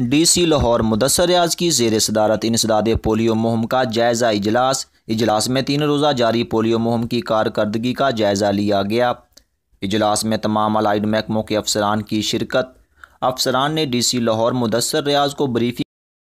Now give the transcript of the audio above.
DC Lahore Mudassar रियाज की जेर सदारत इंसदाद पोलियो मुहम का जायज़ा इजलास इजलास में तीन रोज़ा जारी पोलियो मुहम की कारकर्दगी का जायज़ा लिया गया इजलास में तमाम अलाइड महकमों के अफसरान की शिरकत अफसरान ने डी सी लाहौर मुदसर रियाज को ब्रीफिंग